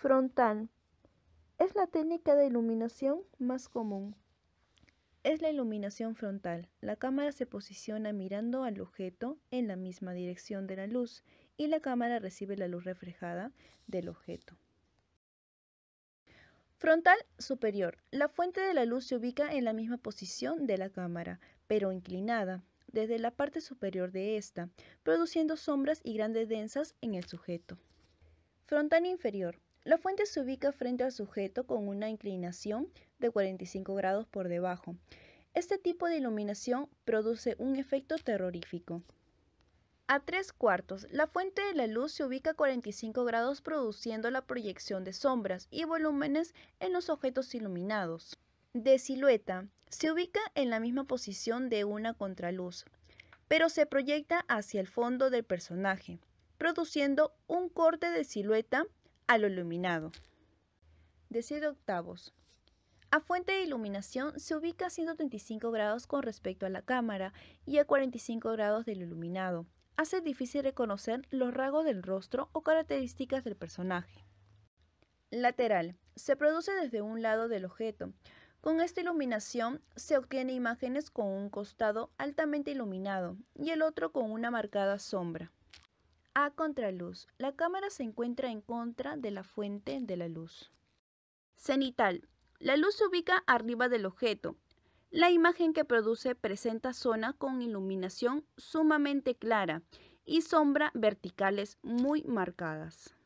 Frontal. Es la técnica de iluminación más común. Es la iluminación frontal. La cámara se posiciona mirando al objeto en la misma dirección de la luz y la cámara recibe la luz reflejada del objeto. Frontal superior. La fuente de la luz se ubica en la misma posición de la cámara, pero inclinada, desde la parte superior de ésta, produciendo sombras y grandes densas en el sujeto. Frontal inferior. La fuente se ubica frente al sujeto con una inclinación de 45 grados por debajo. Este tipo de iluminación produce un efecto terrorífico. A tres cuartos, la fuente de la luz se ubica a 45 grados produciendo la proyección de sombras y volúmenes en los objetos iluminados. De silueta, se ubica en la misma posición de una contraluz, pero se proyecta hacia el fondo del personaje, produciendo un corte de silueta a lo iluminado. 7 octavos. A fuente de iluminación se ubica a 135 grados con respecto a la cámara y a 45 grados del iluminado. Hace difícil reconocer los rasgos del rostro o características del personaje. Lateral. Se produce desde un lado del objeto. Con esta iluminación se obtiene imágenes con un costado altamente iluminado y el otro con una marcada sombra. A contraluz. La cámara se encuentra en contra de la fuente de la luz. Cenital. La luz se ubica arriba del objeto. La imagen que produce presenta zona con iluminación sumamente clara y sombra verticales muy marcadas.